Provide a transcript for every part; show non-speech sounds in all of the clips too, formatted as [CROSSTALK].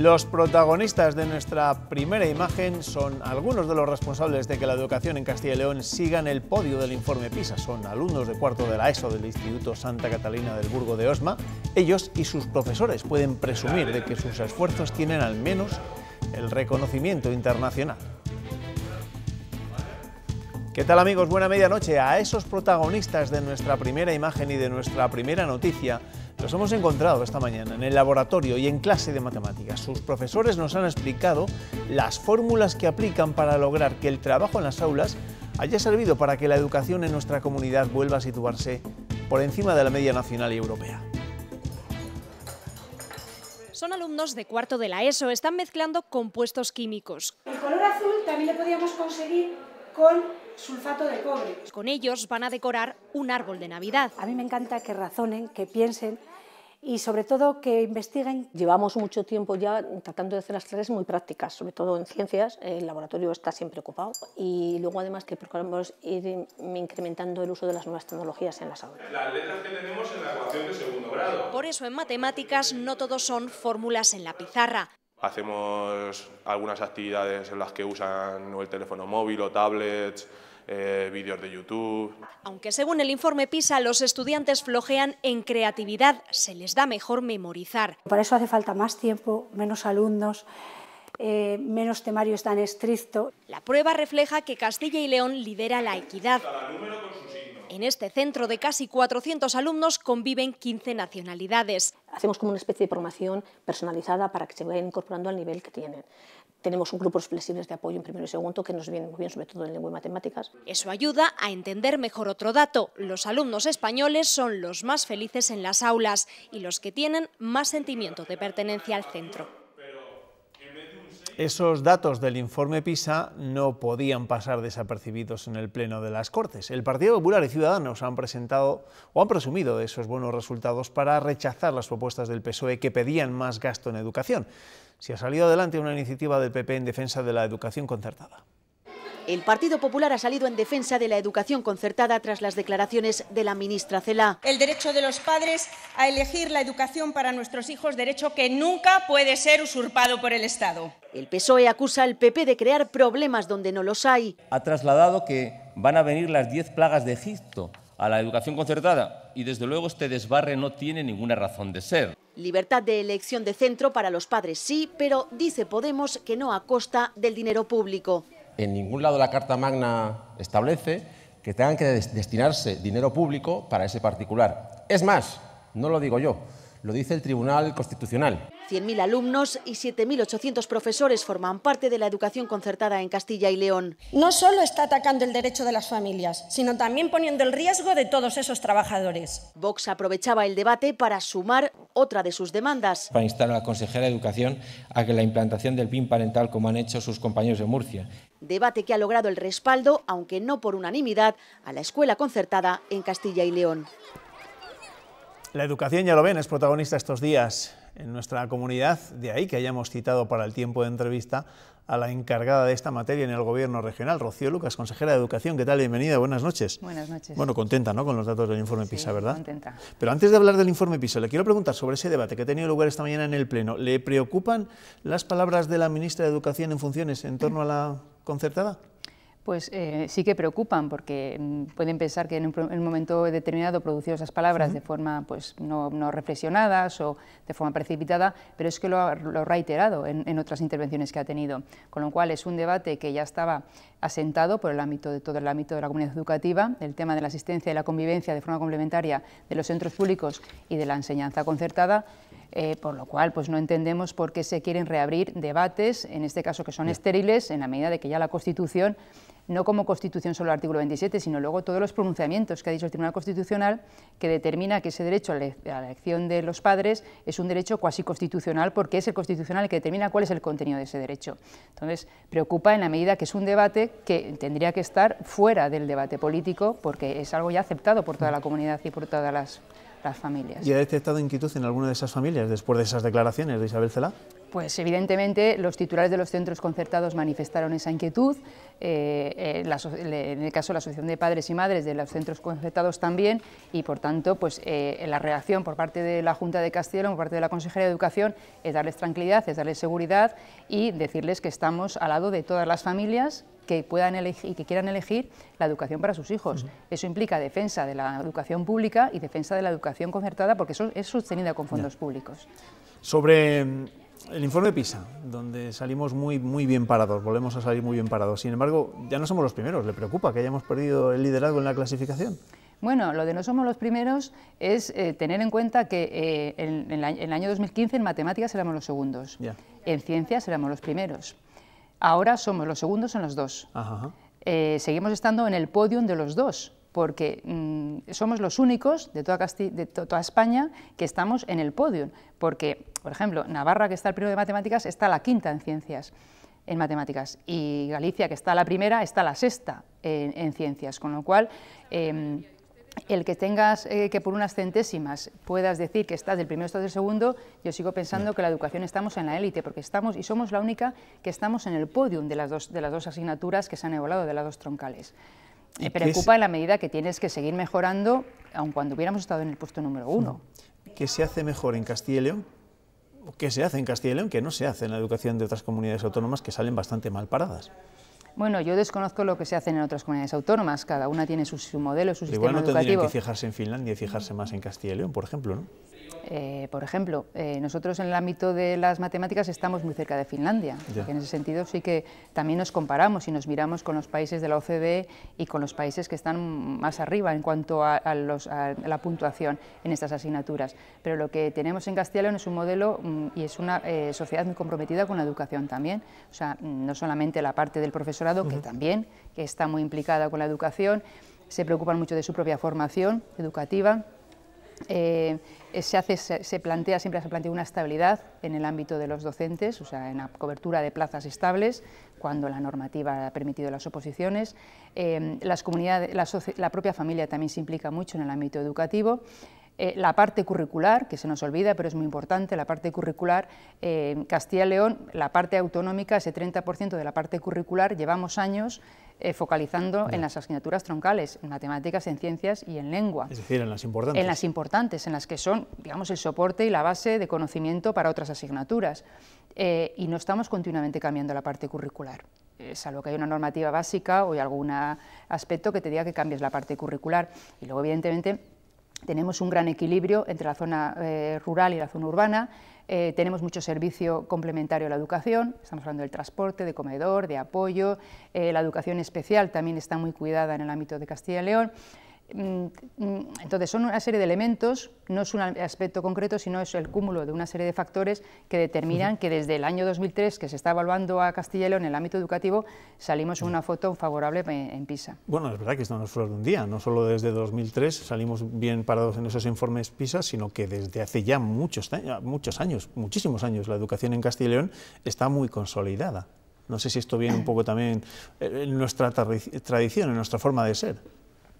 Los protagonistas de nuestra primera imagen son algunos de los responsables de que la educación en Castilla y León siga en el podio del informe PISA. Son alumnos de cuarto de la ESO del Instituto Santa Catalina del Burgo de Osma. Ellos y sus profesores pueden presumir de que sus esfuerzos tienen al menos el reconocimiento internacional. ¿Qué tal amigos? Buena medianoche. A esos protagonistas de nuestra primera imagen y de nuestra primera noticia los hemos encontrado esta mañana en el laboratorio y en clase de matemáticas. Sus profesores nos han explicado las fórmulas que aplican para lograr que el trabajo en las aulas haya servido para que la educación en nuestra comunidad vuelva a situarse por encima de la media nacional y europea. Son alumnos de cuarto de la ESO, están mezclando compuestos químicos. El color azul también lo podíamos conseguir con sulfato de cobre. Con ellos van a decorar un árbol de Navidad. A mí me encanta que razonen, que piensen y sobre todo que investiguen. Llevamos mucho tiempo ya tratando de hacer las clases muy prácticas, sobre todo en ciencias, el laboratorio está siempre ocupado y luego además que procuramos ir incrementando el uso de las nuevas tecnologías en las aulas. Las letras que tenemos en la ecuación de segundo grado. Por eso en matemáticas no todos son fórmulas en la pizarra. Hacemos algunas actividades en las que usan el teléfono móvil o tablets, eh, vídeos de YouTube. Aunque según el informe PISA los estudiantes flojean en creatividad, se les da mejor memorizar. ...por eso hace falta más tiempo, menos alumnos, eh, menos temarios tan estricto. La prueba refleja que Castilla y León lidera la equidad. En este centro de casi 400 alumnos conviven 15 nacionalidades. Hacemos como una especie de formación personalizada para que se vayan incorporando al nivel que tienen tenemos grupos flexibles de apoyo en primero y segundo que nos vienen muy bien, sobre todo en lengua y matemáticas. Eso ayuda a entender mejor otro dato. Los alumnos españoles son los más felices en las aulas y los que tienen más sentimiento de pertenencia al centro. Esos datos del informe PISA no podían pasar desapercibidos en el Pleno de las Cortes. El Partido Popular y Ciudadanos han presentado o han presumido de esos buenos resultados para rechazar las propuestas del PSOE que pedían más gasto en educación. Se ha salido adelante una iniciativa del PP en defensa de la educación concertada. El Partido Popular ha salido en defensa de la educación concertada tras las declaraciones de la ministra Cela. El derecho de los padres a elegir la educación para nuestros hijos, derecho que nunca puede ser usurpado por el Estado. El PSOE acusa al PP de crear problemas donde no los hay. Ha trasladado que van a venir las 10 plagas de Egipto a la educación concertada y desde luego este desbarre no tiene ninguna razón de ser. Libertad de elección de centro para los padres sí, pero dice Podemos que no a costa del dinero público en ningún lado la Carta Magna establece que tengan que destinarse dinero público para ese particular. Es más, no lo digo yo, lo dice el Tribunal Constitucional. 100.000 alumnos y 7.800 profesores forman parte de la educación concertada en Castilla y León. No solo está atacando el derecho de las familias, sino también poniendo el riesgo de todos esos trabajadores. Vox aprovechaba el debate para sumar otra de sus demandas. Para instar a la consejera de Educación a que la implantación del PIN parental, como han hecho sus compañeros de Murcia. Debate que ha logrado el respaldo, aunque no por unanimidad, a la escuela concertada en Castilla y León. La educación, ya lo ven, es protagonista estos días en nuestra comunidad, de ahí que hayamos citado para el tiempo de entrevista a la encargada de esta materia en el Gobierno regional, Rocío Lucas, consejera de Educación. ¿Qué tal? Bienvenida, buenas noches. Buenas noches. Bueno, contenta, ¿no?, con los datos del informe PISA, ¿verdad? contenta. Pero antes de hablar del informe PISA, le quiero preguntar sobre ese debate que ha tenido lugar esta mañana en el Pleno. ¿Le preocupan las palabras de la ministra de Educación en funciones en torno a la concertada? pues eh, sí que preocupan porque mm, pueden pensar que en un, momento determinado producido esas palabras de forma pues no, no, reflexionadas o de forma precipitada, pero es que lo ha, lo reiterado en, otras intervenciones que ha tenido, con lo cual es un debate que ya estaba asentado por el ámbito de todo el ámbito de la comunidad educativa, el tema de la asistencia y la convivencia de forma complementaria de los centros públicos y de la enseñanza concertada, eh, por lo cual pues no entendemos por qué se quieren reabrir debates, en este caso que son estériles, en la medida de que ya la Constitución no como Constitución solo el artículo 27, sino luego todos los pronunciamientos que ha dicho el Tribunal Constitucional, que determina que ese derecho e-, a la elección de los padres es un derecho cuasi constitucional, porque es el constitucional el que determina cuál es el contenido de ese derecho. Entonces, preocupa en la medida que es un debate que tendría que estar fuera del debate político, porque es algo ya aceptado por toda la comunidad y por todas las familias. ¿Y ha detectado inquietud en alguna de esas familias después de esas declaraciones de Isabel Cela? Pues evidentemente los titulares de los centros concertados manifestaron esa inquietud, eh, eh, en el caso de la Asociación de Padres y Madres de los centros concertados también, y por tanto pues, eh, la reacción por parte de la Junta de Castilla, por parte de la Consejería de Educación, es darles tranquilidad, es darles seguridad y decirles que estamos al lado de todas las familias que puedan elegir y que quieran elegir la educación para sus hijos. Eso implica defensa de la educación pública y defensa de la educación concertada porque eso es sostenida con fondos públicos. Sobre el informe PISA, donde salimos muy, muy bien parados, volvemos a salir muy bien parados. Sin embargo, ya no somos los primeros. ¿Le preocupa que hayamos perdido el liderazgo en la clasificación? Bueno, lo de no somos los primeros es eh, tener en cuenta que eh, en, el año 2015 en matemáticas éramos los segundos, en ciencias éramos los primeros. Ahora somos los segundos en los dos. Eh, seguimos estando en el podium de los dos porque mm, somos los únicos de toda, España que estamos en el podio, porque, por ejemplo, Navarra, que está el primero de matemáticas, está la quinta en ciencias, en matemáticas, y Galicia, que está la primera, está la sexta en, ciencias, con lo cual... Em, el que tengas eh, que por unas centésimas puedas decir que estás del primero estás del segundo, yo sigo pensando que la educación estamos en la élite, porque estamos y somos la única que estamos en el podium de las de las dos asignaturas que se han evaluado, de las dos troncales. Me preocupa en la medida que tienes que seguir mejorando, aun cuando hubiéramos estado en el puesto número uno. ¿Qué se hace mejor en Castilla y León? qué se hace en Castilla y León que no se hace en la educación de otras comunidades autónomas que salen bastante mal paradas? Bueno, yo desconozco lo que se hace en otras comunidades autónomas, cada una tiene su, modelo, su sistema educativo. Igual no que fijarse en Finlandia y fijarse más en Castilla y León, por ejemplo, ¿no? Eh, por ejemplo, eh, nosotros en el ámbito de las matemáticas estamos muy cerca de Finlandia, en ese sentido sí que también nos comparamos y nos miramos con los países de la OCDE y con los países que están más arriba en cuanto a, la puntuación en estas asignaturas. Pero lo que tenemos en Castellón es un modelo mm, y es una eh, sociedad muy comprometida con la educación también, o sea, mm, no solamente la parte del profesorado, que también que está muy implicada con la educación, se preocupan mucho de su propia formación educativa, eh, se, hace, se, plantea, siempre se plantea una estabilidad en el ámbito de los docentes, o sea, en la cobertura de plazas estables, cuando la normativa ha permitido las oposiciones. Eh, las comunidades, la, propia familia también se implica mucho en el ámbito educativo. Eh, la parte curricular, que se nos olvida, pero es muy importante, la parte curricular, Castilla y León, la parte autonómica, ese 30% de la parte curricular, llevamos años eh, focalizando en las asignaturas troncales, en matemáticas, en ciencias y en lengua. Es decir, en las importantes. En las importantes, en las que son, digamos, el soporte y la base de conocimiento para otras asignaturas. Eh, y no estamos continuamente cambiando la parte curricular eh, salvo que hay una normativa básica o hay algún aspecto que te diga que cambies la parte curricular. Y luego, evidentemente, tenemos un gran equilibrio entre la zona eh, rural y la zona urbana, eh, tenemos mucho servicio complementario a la educación, estamos hablando del transporte, de comedor, de apoyo, eh, la educación especial también está muy cuidada en el ámbito de Castilla y León, Mm, mm, entonces, son una serie de elementos, no es un aspecto concreto, sino es el cúmulo de una serie de factores que determinan que desde el año 2003, que se está evaluando a Castilla y León en el ámbito educativo, salimos una foto favorable en PISA. Bueno, es verdad que esto no es flor de un día, no solo desde 2003 salimos bien parados en esos informes PISA, sino que desde hace ya muchos, muchos años, muchísimos años, la educación en Castilla y León está muy consolidada. No sé si esto viene un [CLEARS THROAT] poco también eh, en nuestra tradición, en nuestra forma de ser.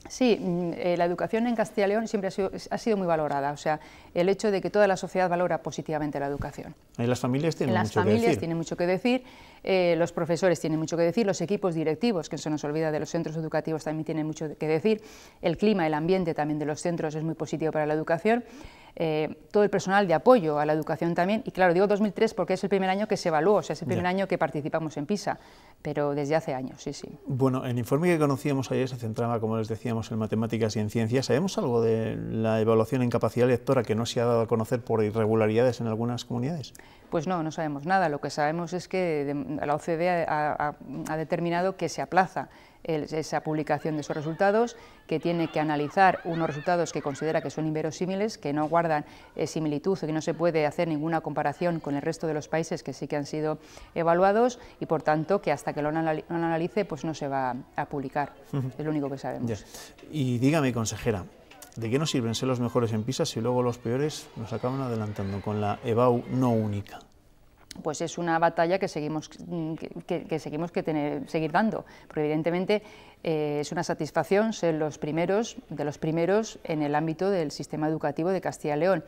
Sí, mm, eh, la educación en Castilla y León siempre ha sido, ha sido, muy valorada, o sea, el hecho de que toda la sociedad valora positivamente la educación. En las familias tienen mucho que decir eh, los profesores tienen mucho que decir, los equipos directivos, que se nos olvida de los centros educativos, también tienen mucho que decir, el clima, el ambiente también de los centros es muy positivo para la educación, eh, todo el personal de apoyo a la educación también, y claro, digo 2003 porque es el primer año que se evaluó, o sea, es el primer año que participamos en PISA, pero desde hace años, sí, sí. Bueno, el informe que conocíamos ayer se centraba, como les decíamos, en matemáticas y en ciencias. ¿Sabemos algo de la evaluación en capacidad lectora que no se ha dado a conocer por irregularidades en algunas comunidades? Pues no, no sabemos nada. Lo que sabemos es que la OCDE ha, determinado que se aplaza esa publicación de sus resultados, que tiene que analizar unos resultados que considera que son inverosímiles, que no guardan eh, similitud que no se puede hacer ninguna comparación con el resto de los países que sí que han sido evaluados y por tanto que hasta que lo, analice pues no se va a publicar. Es lo único que sabemos. Y dígame, consejera, ¿De qué nos sirven ser los mejores en PISA si luego los peores nos acaban adelantando con la EBAU no única? pues es una batalla que seguimos que, seguimos que tener, seguir dando, porque evidentemente eh, es una satisfacción ser los primeros de los primeros en el ámbito del sistema educativo de Castilla y León.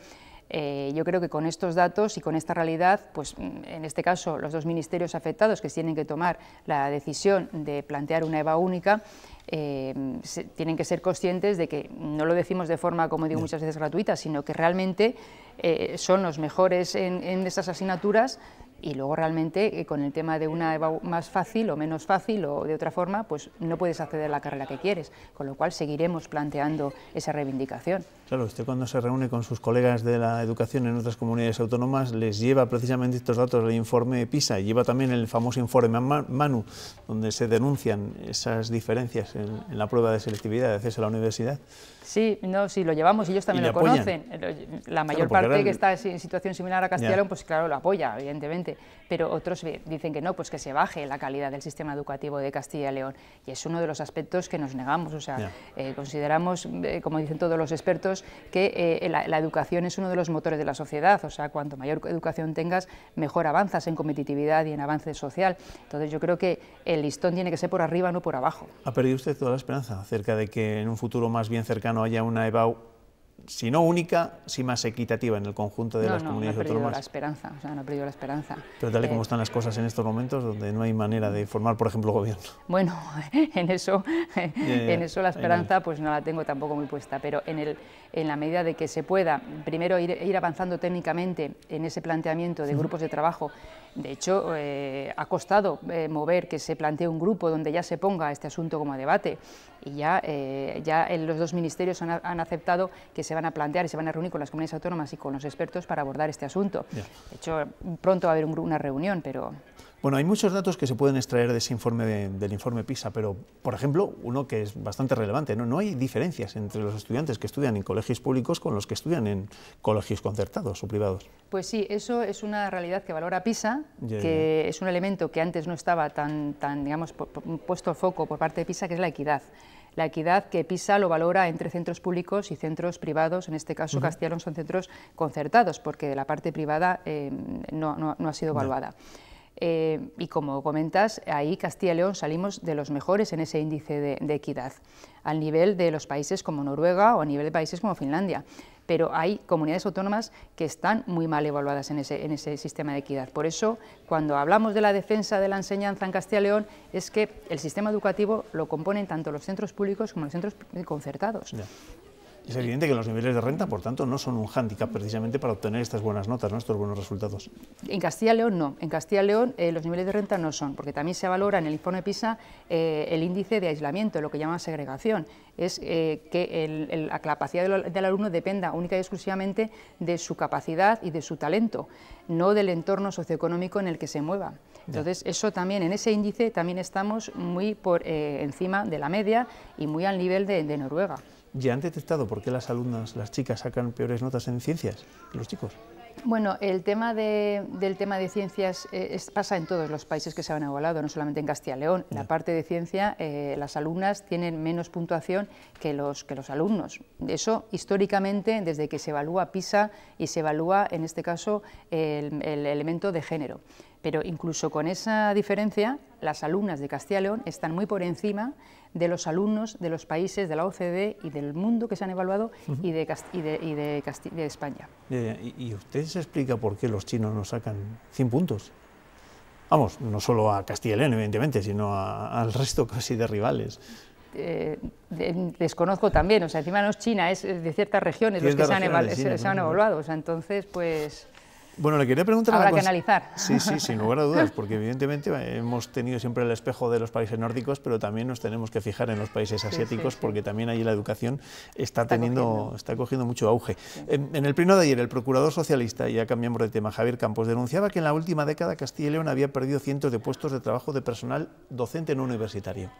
Eh, yo creo que con estos datos y con esta realidad, pues mm, en este caso los dos ministerios afectados que tienen que tomar la decisión de plantear una EVA única, eh, tienen que ser conscientes de que no lo decimos de forma, como digo muchas veces, gratuita, sino que realmente eh, son los mejores en, estas asignaturas y luego realmente con el tema de una EVA más fácil o menos fácil o de otra forma, pues no puedes acceder a la carrera que quieres, con lo cual seguiremos planteando esa reivindicación. Claro, usted cuando se reúne con sus colegas de la educación en otras comunidades autónomas les lleva precisamente estos datos del informe PISA lleva también el famoso informe MANU, donde se denuncian esas diferencias en, la prueba de selectividad de acceso a la universidad. Sí, no, sí, lo llevamos, y ellos también lo conocen. La mayor parte que está en situación similar a Castilla León, pues claro, lo apoya, evidentemente, pero otros eh, dicen que no, pues que se baje la calidad del sistema educativo de Castilla y León. Y es uno de los aspectos que nos negamos, o sea, eh, consideramos, eh, como dicen todos los expertos, que eh, la, educación es uno de los motores de la sociedad, o sea, cuanto mayor educación tengas, mejor avanzas en competitividad y en avance social. Entonces yo creo que el listón tiene que ser por arriba, no por abajo. ¿Ha perdido usted toda la esperanza acerca de que en un futuro más bien cercano haya una EBAU si no única, si más equitativa en el conjunto de las comunidades no autónomas. No, la esperanza, o sea, no perdido la esperanza. Pero dale cómo como eh, están las cosas en estos momentos, donde no hay manera de formar, por ejemplo, gobierno. Bueno, [LAUGHS] en eso, [LAUGHS] en eso la esperanza pues no la tengo tampoco muy puesta, pero en, el, en la medida de que se pueda, primero ir, ir avanzando técnicamente en ese planteamiento de grupos de trabajo, de hecho, eh, ha costado eh, mover que se plantee un grupo donde ya se ponga este asunto como debate, y ya, ya los dos ministerios han, han aceptado que se se van a plantear y se van a reunir con las comunidades autónomas y con los expertos para abordar este asunto. De hecho, pronto va a haber una reunión, pero... Bueno, hay muchos datos que se pueden extraer de ese informe del informe PISA, pero, por ejemplo, uno que es bastante relevante, ¿no? no hay diferencias entre los estudiantes que estudian en colegios públicos con los que estudian en colegios concertados o privados. Pues sí, eso es una realidad que valora PISA, que es un elemento que antes no estaba tan, tan digamos, puesto a foco por parte de PISA, que es la equidad la equidad que PISA lo valora entre centros públicos y centros privados, en este caso Castilla y León son centros concertados, porque la parte privada eh, no, ha sido evaluada. Eh, y como comentas, ahí Castilla y León salimos de los mejores en ese índice de, de, equidad, al nivel de los países como Noruega o a nivel de países como Finlandia pero hay comunidades autónomas que están muy mal evaluadas en ese, sistema de equidad. Por eso, cuando hablamos de la defensa de la enseñanza en Castilla y León, es que el sistema educativo lo componen tanto los centros públicos como los centros concertados. Es evidente que los niveles de renta, por tanto, no son un hándicap precisamente para obtener estas buenas notas, estos buenos resultados. En Castilla León no. En Castilla León eh, los niveles de renta no son, porque también se valora en el informe PISA eh, el índice de aislamiento, lo que llaman segregación. Es eh, que la capacidad del, alumno dependa única y exclusivamente de su capacidad y de su talento, no del entorno socioeconómico en el que se mueva. Entonces, eso también, en ese índice, también estamos muy por encima de la media y muy al nivel de Noruega. ¿Ya han detectado por qué las alumnas, las chicas, sacan peores notas en ciencias que los chicos? Bueno, el tema de, del tema de ciencias eh, pasa en todos los países que se han evaluado, no solamente en Castilla y León. En la parte de ciencia, eh, las alumnas tienen menos puntuación que los, que los alumnos. Eso, históricamente, desde que se evalúa PISA y se evalúa, en este caso, el elemento de género. Pero incluso con esa diferencia, las alumnas de Castilla y León están muy por encima de los alumnos de los países de la OCDE y del mundo que se han evaluado y, de, y, de, de, España. Eh, ¿Y, usted se explica por qué los chinos no sacan 100 puntos? Vamos, no solo a Castilla y León, evidentemente, sino al resto casi de rivales. Eh, desconozco también, o sea, encima no es China, es de ciertas regiones los que se han, evaluado, se han evaluado, o sea, entonces, pues... Bueno, le quería preguntar... que analizar. Sí, sí, sin lugar a dudas, [LAUGHS] porque evidentemente eh, hemos tenido siempre el espejo de los países nórdicos, pero también nos tenemos que fijar en los países asiáticos, porque también allí la educación está, teniendo, cogiendo. está cogiendo mucho auge. En, el pleno de ayer, el procurador socialista, ya cambiamos de tema, Javier Campos, denunciaba que en la última década Castilla y León había perdido cientos de puestos de trabajo de personal docente no universitario.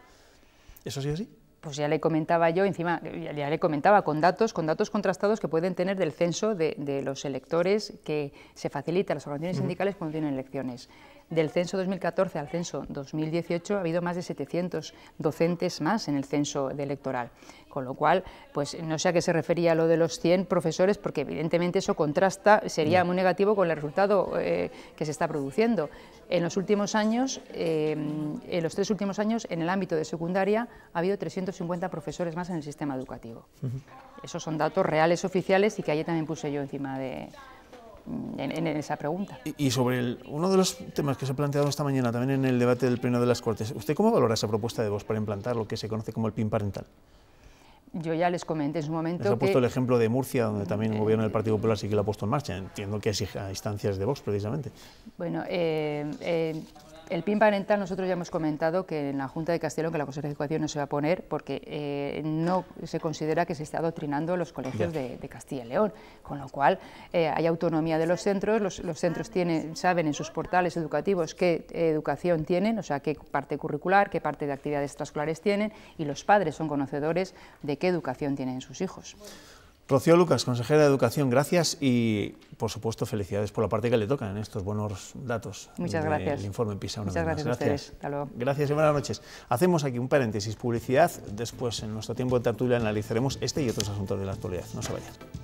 ¿Eso sí así? pues ya le comentaba yo, encima ya le comentaba con datos, con datos contrastados que pueden tener del censo de, de los electores que se facilita a las organizaciones sindicales cuando tienen elecciones del censo 2014 al censo 2018 ha habido más de 700 docentes más en el censo electoral, con lo cual, pues no sé a qué se refería lo de los 100 profesores, porque evidentemente eso contrasta, sería muy negativo con el resultado eh, que se está produciendo. En los últimos años, eh, en los tres últimos años, en el ámbito de secundaria ha habido 350 profesores más en el sistema educativo. Esos son datos reales, oficiales y que ayer también puse yo encima de, en, esa pregunta. Y, sobre uno de los temas que se ha planteado esta mañana también en el debate del Pleno de las Cortes, ¿usted cómo valora esa propuesta de Vox para implantar lo que se conoce como el PIN parental? Yo ya les comenté en su momento. Les ha puesto el ejemplo de Murcia, donde también el eh, gobierno del eh, Partido Popular sí que lo ha eh. puesto en marcha. Entiendo que es a instancias de Vox, precisamente. Bueno, eh, el PIN parental nosotros ya hemos comentado que en la Junta de Castellón, que la Consejería de Educación no se va a poner porque eh, no se considera que se está adoctrinando los colegios de, Castilla y León, con lo cual eh, hay autonomía de los centros, los, centros tienen, saben en sus portales educativos qué eh, educación tienen, o sea, qué parte curricular, qué parte de actividades extraescolares tienen y los padres son conocedores de qué educación tienen sus hijos. Rocío Lucas, consejera de Educación, gracias y, por supuesto, felicidades por la parte que le tocan en estos buenos datos. Muchas gracias. informe PISA. Muchas gracias, gracias, Hasta luego. Gracias y buenas noches. Hacemos aquí un paréntesis, publicidad. Después, en nuestro tiempo de tertulia, analizaremos este y otros asuntos de la actualidad. No se vayan.